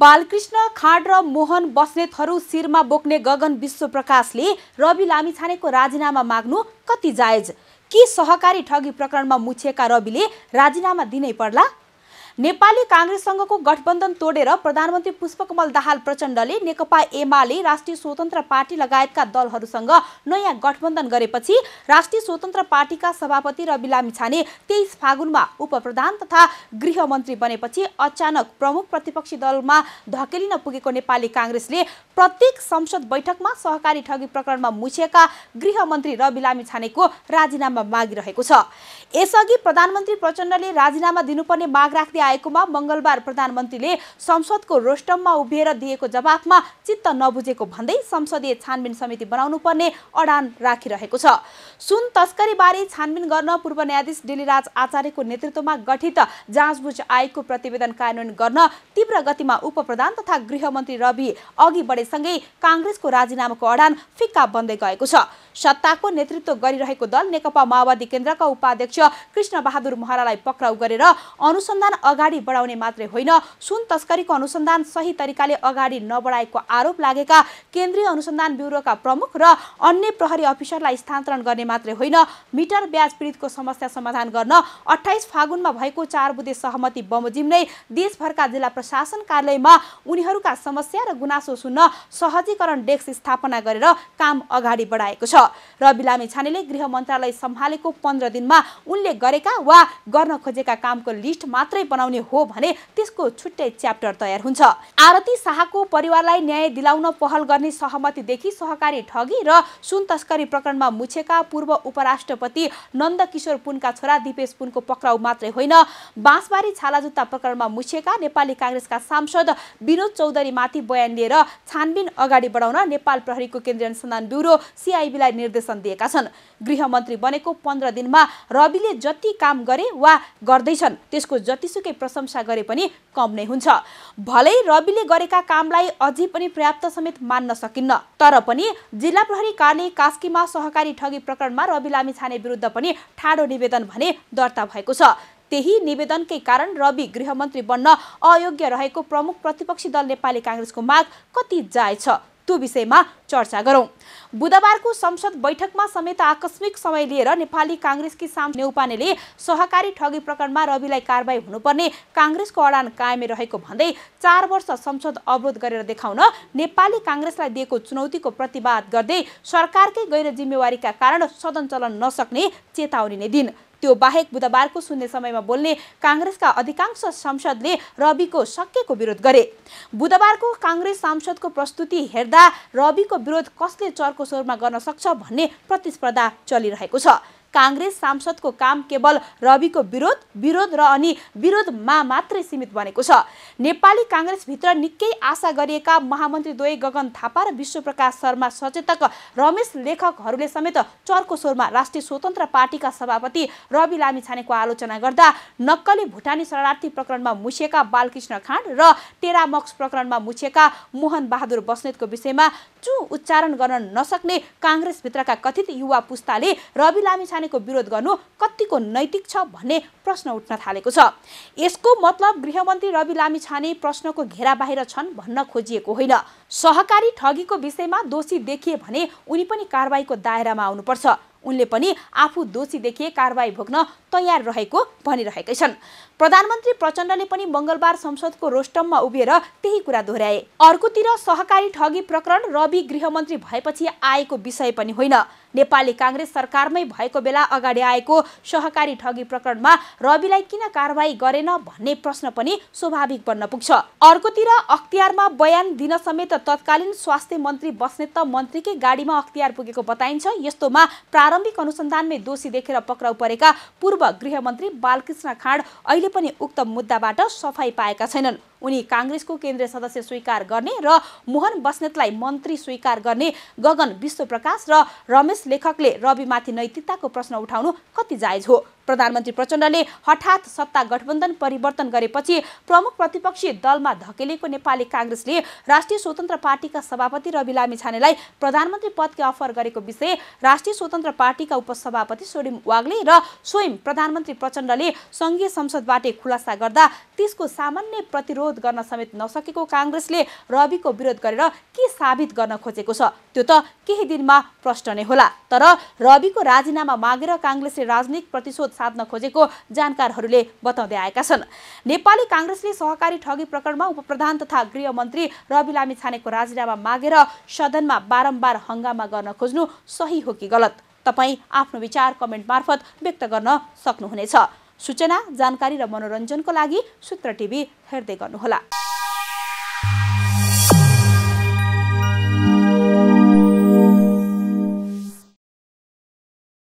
बालकृष्ण खाँड र मोहन बस्नेतहरू शिरमा बोक्ने गगन विश्वप्रकाशले रवि लामिछानेको राजीनामा माग्नु कति जायज के सहकारी ठगी प्रकरणमा मुछिएका रविले राजीनामा दिनै पर्ला नेपाली काङ्ग्रेससँगको गठबन्धन तोडेर प्रधानमन्त्री पुष्पकमल दाहाल प्रचण्डले नेकपा एमाले राष्ट्रिय स्वतन्त्र पार्टी लगायतका दलहरूसँग नयाँ गठबन्धन गरेपछि राष्ट्रिय स्वतन्त्र पार्टीका सभापति रवि मिछाने तेइस फागुनमा उपप्रधान तथा गृहमन्त्री बनेपछि अचानक प्रमुख प्रतिपक्षी दलमा धकेलिन पुगेको नेपाली काङ्ग्रेसले प्रत्येक संसद बैठकमा सहकारी ठगी प्रकरणमा मुछिएका गृहमन्त्री रवि मिछानेको राजीनामा मागिरहेको छ यसअघि प्रधानमन्त्री प्रचण्डले राजीनामा दिनुपर्ने माग राख्दै आएकोमा मङ्गलबार प्रधानमन्त्रीले संसदको रोस्टममा उभिएर दिएको जवाफमा चित्त नबुझेको भन्दै संसदीय छानबिन समिति बनाउनु पर्ने अडान राखिरहेको छ सुन तस्करीबारे छानबिन गर्न पूर्व न्यायाधीश डेलीराज आचार्यको नेतृत्वमा गठित जाँचबुझ आयोगको प्रतिवेदन कार्यान्वयन गर्न तीव्र गतिमा उपप्रधान तथा गृहमन्त्री रवि अघि बढेसँगै काङ्ग्रेसको राजीनामाको अडान फिक्का बन्दै गएको छ सत्ताको नेतृत्व गरिरहेको दल नेकपा माओवादी केन्द्रका उपाध्यक्ष कृष्ण बहादुर महरालाई पक्राउ गरेर अनुसन्धान अगाडि बढाउने मात्रै होइन सुन तस्करीको अनुसन्धान सही तरिकाले अगाडि नबढाएको आरोप लागेका केन्द्रीय अनुसन्धान ब्युरोका प्रमुख र अन्य प्रहरी अफिसरलाई स्थानान्तरण गर्ने मात्रै होइन मिटर ब्याज पीडितको समस्या समाधान गर्न अठाइस फागुनमा भएको चार बुधे सहमति बमोजिम नै देशभरका जिल्ला प्रशासन कार्यालयमा उनीहरूका समस्या र गुनासो सुन्न सहजीकरण डेस्क स्थापना गरेर काम अगाडि बढाएको छ र बिलामी छानेले गृह मन्त्रालय सम्हालेको पन्ध्र दिनमा उनले गरेका वा गर्न खोजेका कामको लिस्ट मात्रै बनाउने हो भने त्यसको छुट्टै च्याप्टर तयार हुन्छ आरती शाहको परिवारलाई न्याय दिलाउन पहल गर्ने सहमतिदेखि सहकारी ठगी र सुन तस्करी प्रकरणमा मुछेका पूर्व उपराष्ट्रपति नन्दकिशोर पुनका छोरा दिपेश पुनको पक्राउ मात्रै होइन बाँसबारी छालाजुत्ता प्रकरणमा मुछेका नेपाली काङ्ग्रेसका सांसद विनोद चौधरीमाथि बयान लिएर छानबिन अगाडि बढाउन नेपाल प्रहरीको केन्द्रीय अनुसन्धान ब्युरो सिआइबीलाई निर्देशन दिएका छन् गृहमन्त्री बनेको पन्ध्र दिनमा रविले जति काम गरे वा गर्दैछन् त्यसको जतिसुकै प्रशंसा गरे पनि कम नै हुन्छ भलै रविले गरेका कामलाई अझै पनि पर्याप्त समेत मान्न सकिन्न तर पनि जिल्ला प्रहरी कार्यालय कास्कीमा सहकारी ठगी प्रकरणमा रवि लामी छाने विरुद्ध पनि ठाडो निवेदन भने दर्ता भएको छ त्यही निवेदनकै कारण रवि गृहमन्त्री बन्न अयोग्य रहेको प्रमुख प्रतिपक्षी दल नेपाली काङ्ग्रेसको माग कति छ त्यो विषयमा चर्चा गरौँ बुधबारको संसद बैठकमा समेत आकस्मिक समय लिएर नेपाली काङ्ग्रेसकी साम नेउपानेले सहकारी ठगी प्रकरणमा रविलाई कारवाही हुनुपर्ने काङ्ग्रेसको अडान कायमै रहेको भन्दै चार वर्ष संसद अवरोध गरेर देखाउन नेपाली काङ्ग्रेसलाई दिएको चुनौतीको प्रतिवाद गर्दै सरकारकै गैर जिम्मेवारीका कारण सदन चलन नसक्ने चेतावनी नै दिन त्यो बाहेक बुधबारको शून्य समयमा बोल्ने काङ्ग्रेसका अधिकांश सांसदले रविको सकेको विरोध गरे बुधबारको काङ्ग्रेस सांसदको प्रस्तुति हेर्दा रविको विरोध कसले चर्को स्वरमा गर्न सक्छ भन्ने प्रतिस्पर्धा चलिरहेको छ काङ्ग्रेस सांसदको काम केवल रविको विरोध विरोध र अनि विरोधमा मात्रै सीमित बनेको छ नेपाली काङ्ग्रेसभित्र निकै आशा गरिएका महामन्त्रीद्वय गगन थापा र विश्वप्रकाश शर्मा सचेतक रमेश लेखकहरूले समेत चर्को स्वरमा राष्ट्रिय स्वतन्त्र पार्टीका सभापति रवि लामिछानेको आलोचना गर्दा नक्कली भुटानी शरणार्थी प्रकरणमा मुछिएका बालकृष्ण खाँड र टेरामक्स प्रकरणमा मुछिएका मोहन बहादुर बस्नेतको विषयमा चु उच्चारण गर्न नसक्ने काङ्ग्रेसभित्रका कथित युवा पुस्ताले रवि लामिछाने नमानेको विरोध गर्नु कतिको नैतिक छ भन्ने प्रश्न उठ्न थालेको छ यसको मतलब गृहमन्त्री रवि लामिछाने प्रश्नको घेरा बाहिर छन् भन्न खोजिएको होइन सहकारी ठगीको विषयमा दोषी देखिए भने उनी पनि कारवाहीको दायरामा आउनुपर्छ उनले पनि आफू दोषी देखिए कारवाही भोग्न तयार रहेको भनिरहेकै छन् प्रधानमन्त्री प्रचण्डले पनि मङ्गलबार संसदको रोस्टममा उभिएर त्यही कुरा दोहोऱ्याए अर्कोतिर सहकारी ठगी प्रकरण रवि गृहमन्त्री भएपछि आएको विषय पनि होइन नेपाली काङ्ग्रेस सरकारमै भएको बेला अगाडि आएको सहकारी ठगी प्रकरणमा रविलाई किन कारवाही गरेन भन्ने प्रश्न पनि स्वाभाविक बन्न पुग्छ अर्कोतिर अख्तियारमा बयान दिन समेत तत्कालीन स्वास्थ्य मन्त्री बस्ने त मन्त्रीकै गाडीमा अख्तियार पुगेको बताइन्छ यस्तोमा प्रारम्भिक अनुसन्धानमै दोषी देखेर पक्राउ परेका पूर्व गृहमन्त्री बालकृष्ण खाँड अहिले पनि उक्त मुद्दाबाट सफाई पाएका छैनन् उनी काङ्ग्रेसको केन्द्रीय सदस्य स्वीकार गर्ने र मोहन बस्नेतलाई मन्त्री स्वीकार गर्ने गगन विश्वप्रकाश र रमेश लेखकले रविमाथि नैतिकताको प्रश्न उठाउनु कति जायज हो प्रधानमन्त्री प्रचण्डले हठात सत्ता गठबन्धन परिवर्तन गरेपछि प्रमुख प्रतिपक्षी दलमा धकेलेको नेपाली काङ्ग्रेसले राष्ट्रिय स्वतन्त्र पार्टीका सभापति रवि लामी छानेलाई प्रधानमन्त्री पदकै अफर गरेको विषय राष्ट्रिय स्वतन्त्र पार्टीका उपसभापति सोडिम वाग्ले र स्वयं प्रधानमन्त्री प्रचण्डले सङ्घीय संसदबाटै खुलासा गर्दा त्यसको सामान्य प्रतिरोध गर्न समेत नसकेको काङ्ग्रेसले रविको विरोध गरेर के साबित गर्न खोजेको छ त्यो त केही दिनमा प्रश्न नै होला तर रविको राजीनामा मागेर काङ्ग्रेसले राजनीतिक प्रतिशोध विरोध साध्न खोजेको जानकारहरूले बताउँदै आएका छन् नेपाली काङ्ग्रेसले सहकारी ठगी प्रकरणमा उपप्रधान तथा गृहमन्त्री रवि लामी छानेको राजीनामा मागेर सदनमा बारम्बार हङ्गामा गर्न खोज्नु सही हो कि गलत तपाईँ आफ्नो विचार कमेन्ट मार्फत व्यक्त गर्न सक्नुहुनेछ सूचना जानकारी र मनोरञ्जनको लागि सूत्र टिभी हेर्दै गर्नुहोला